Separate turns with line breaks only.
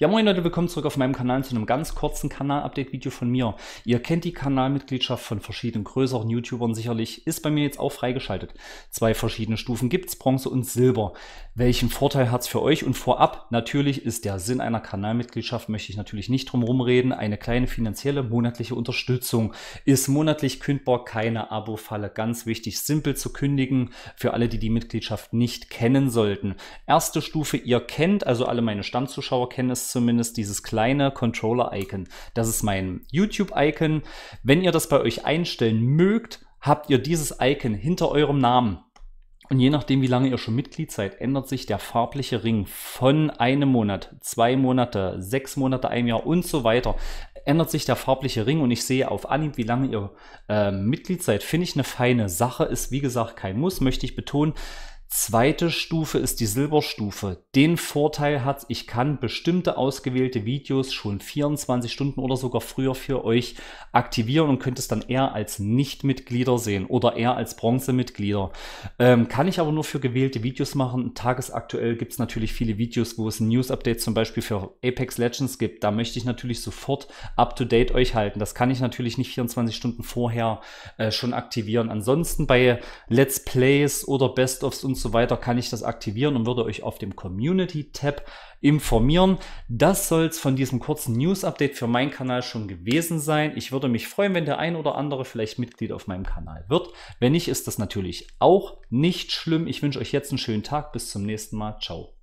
Ja moin Leute, willkommen zurück auf meinem Kanal zu einem ganz kurzen Kanal-Update-Video von mir. Ihr kennt die Kanalmitgliedschaft von verschiedenen größeren YouTubern sicherlich, ist bei mir jetzt auch freigeschaltet. Zwei verschiedene Stufen gibt es, Bronze und Silber. Welchen Vorteil hat es für euch? Und vorab, natürlich ist der Sinn einer Kanalmitgliedschaft, möchte ich natürlich nicht drum herum reden, eine kleine finanzielle monatliche Unterstützung. Ist monatlich kündbar, keine Abo-Falle, ganz wichtig, simpel zu kündigen, für alle, die die Mitgliedschaft nicht kennen sollten. Erste Stufe, ihr kennt, also alle meine Stammzuschauer kennen es, zumindest dieses kleine Controller-Icon. Das ist mein YouTube-Icon. Wenn ihr das bei euch einstellen mögt, habt ihr dieses Icon hinter eurem Namen. Und je nachdem, wie lange ihr schon Mitglied seid, ändert sich der farbliche Ring von einem Monat, zwei Monate, sechs Monate, einem Jahr und so weiter. Ändert sich der farbliche Ring und ich sehe auf Anhieb, wie lange ihr äh, Mitglied seid, finde ich eine feine Sache. Ist wie gesagt kein Muss, möchte ich betonen. Zweite Stufe ist die Silberstufe. Den Vorteil hat, ich kann bestimmte ausgewählte Videos schon 24 Stunden oder sogar früher für euch aktivieren und könnt es dann eher als Nichtmitglieder sehen oder eher als Bronzemitglieder. Ähm, kann ich aber nur für gewählte Videos machen. Tagesaktuell gibt es natürlich viele Videos, wo es ein news update zum Beispiel für Apex Legends gibt. Da möchte ich natürlich sofort up-to-date euch halten. Das kann ich natürlich nicht 24 Stunden vorher äh, schon aktivieren. Ansonsten bei Let's Plays oder Best-ofs und so weiter, kann ich das aktivieren und würde euch auf dem Community-Tab informieren. Das soll es von diesem kurzen News-Update für meinen Kanal schon gewesen sein. Ich würde mich freuen, wenn der ein oder andere vielleicht Mitglied auf meinem Kanal wird. Wenn nicht, ist das natürlich auch nicht schlimm. Ich wünsche euch jetzt einen schönen Tag. Bis zum nächsten Mal. Ciao.